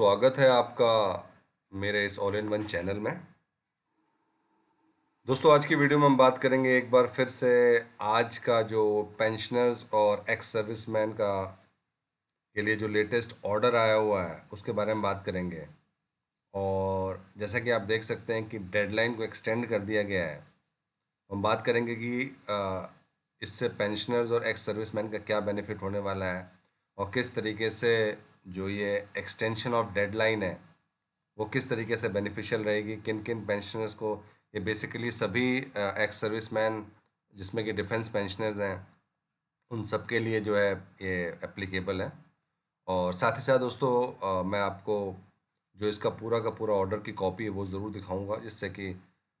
स्वागत है आपका मेरे इस ऑल इन वन चैनल में दोस्तों आज की वीडियो में हम बात करेंगे एक बार फिर से आज का जो पेंशनर्स और एक्स सर्विसमैन का के लिए जो लेटेस्ट ऑर्डर आया हुआ है उसके बारे में बात करेंगे और जैसा कि आप देख सकते हैं कि डेडलाइन को एक्सटेंड कर दिया गया है हम बात करेंगे कि इससे पेंशनर्स और एक्स सर्विसमैन का क्या बेनिफिट होने वाला है और किस तरीके से जो ये एक्सटेंशन ऑफ डेडलाइन है वो किस तरीके से बेनिफिशियल रहेगी किन किन पेंशनर्स को ये बेसिकली सभी एक्स सर्विस मैन जिसमें कि डिफेंस पेंशनर्स हैं उन सब के लिए जो है ये एप्लीकेबल है और साथ ही साथ दोस्तों आ, uh, मैं आपको जो इसका पूरा का पूरा ऑर्डर की कॉपी है वो ज़रूर दिखाऊंगा जिससे कि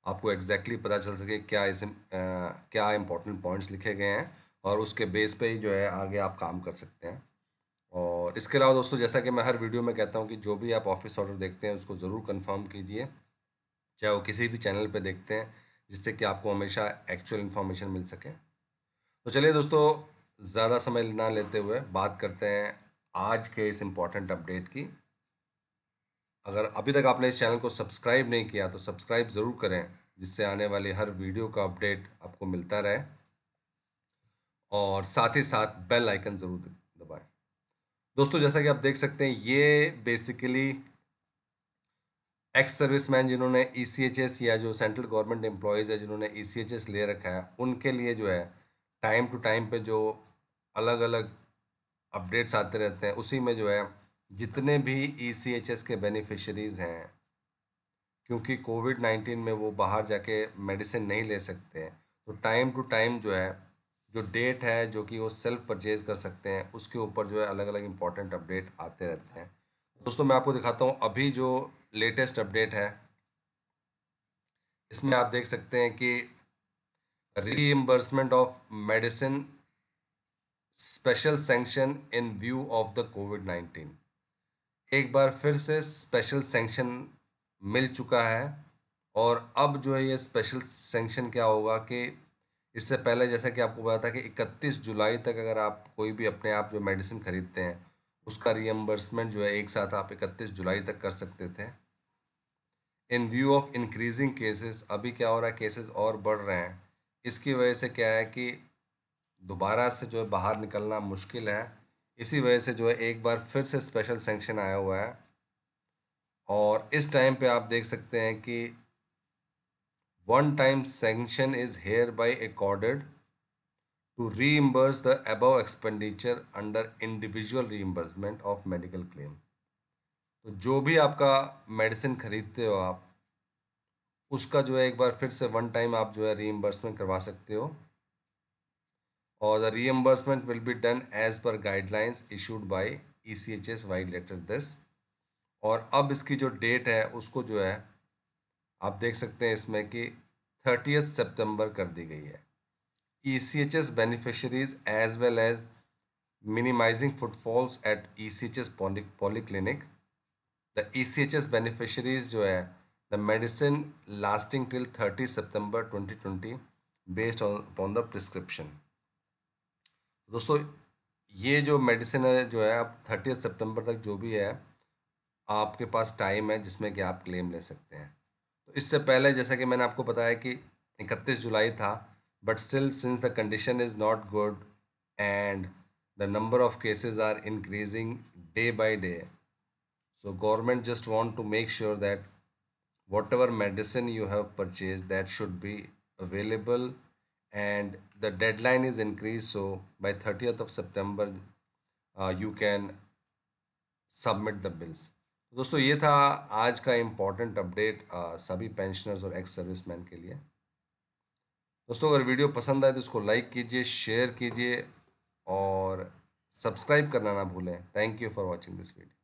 आपको एग्जैक्टली exactly पता चल सके क्या इस uh, क्या इम्पोर्टेंट पॉइंट्स लिखे गए हैं और उसके बेस पे ही जो है आगे आप काम कर सकते हैं और इसके अलावा दोस्तों जैसा कि मैं हर वीडियो में कहता हूँ कि जो भी आप ऑफिस ऑर्डर देखते हैं उसको ज़रूर कन्फर्म कीजिए चाहे वो किसी भी चैनल पर देखते हैं जिससे कि आपको हमेशा एक्चुअल इन्फॉर्मेशन मिल सके तो चलिए दोस्तों ज़्यादा समय ना लेते हुए बात करते हैं आज के इस इम्पॉर्टेंट अपडेट की अगर अभी तक आपने इस चैनल को सब्सक्राइब नहीं किया तो सब्सक्राइब ज़रूर करें जिससे आने वाली हर वीडियो का अपडेट आपको मिलता रहे और साथ ही साथ बेल आइकन ज़रूर दोस्तों जैसा कि आप देख सकते हैं ये बेसिकली एक्स सर्विसमैन जिन्होंने ई e या जो सेंट्रल गवर्नमेंट एम्प्लॉयज़ है जिन्होंने ई e ले रखा है उनके लिए जो है टाइम टू टाइम पे जो अलग अलग अपडेट्स आते रहते हैं उसी में जो है जितने भी ई e के बेनिफिशरीज़ हैं क्योंकि कोविड नाइन्टीन में वो बाहर जाके मेडिसिन नहीं ले सकते तो टाइम टू टाइम जो है जो डेट है जो कि वो सेल्फ परचेज कर सकते हैं उसके ऊपर जो है अलग अलग इंपॉर्टेंट अपडेट आते रहते हैं दोस्तों मैं आपको दिखाता हूँ अभी जो लेटेस्ट अपडेट है इसमें आप देख सकते हैं कि reimbursement of medicine special sanction in view of the covid nineteen एक बार फिर से स्पेशल सेंक्शन मिल चुका है और अब जो है ये स्पेशल सेंक्शन क्या होगा कि इससे पहले जैसा कि आपको पता था कि 31 जुलाई तक अगर आप कोई भी अपने आप जो मेडिसिन ख़रीदते हैं उसका रियम्बर्समेंट जो है एक साथ आप 31 जुलाई तक कर सकते थे in view of increasing cases अभी क्या हो रहा है केसेस और बढ़ रहे हैं इसकी वजह से क्या है कि दोबारा से जो है बाहर निकलना मुश्किल है इसी वजह से जो है एक बार फिर से स्पेशल सेंक्शन आया हुआ है और इस टाइम पे आप देख सकते हैं कि one time sanction is hereby accorded to reimburse the above expenditure under individual reimbursement of medical claim तो जो भी आपका मेडिसिन खरीदते हो आप उसका जो है एक बार फिर से वन टाइम आप जो है रीएम्बर्समेंट करवा सकते हो और the reimbursement will be done as per guidelines issued by E C H S vide letter this और अब इसकी जो डेट है उसको जो है आप देख सकते हैं इसमें कि थर्टीएस सितंबर कर दी गई है E C H S beneficiaries as well as minimising footfalls at E C H S polyclinic the E C H S beneficiaries जो है the medicine lasting till thirty September 2020 based on upon the prescription दोस्तों ये जो medicine है जो है आप thirty सितंबर तक जो भी है आपके पास टाइम है जिसमें कि आप क्लेम ले सकते हैं तो इससे पहले जैसा कि मैंने आपको बताया कि 31 जुलाई था but still since the condition is not good and the number of cases are increasing day by day so government just want to make sure that whatever medicine you have purchase that should be available and the deadline is increase so by thirty of September you can submit the bills दोस्तों ये था आज का important update सभी pensioners और ex serviceman के लिए दोस्तों अगर वीडियो पसंद आए तो इसको लाइक कीजिए शेयर कीजिए और सब्सक्राइब करना ना भूलें thank you for watching this video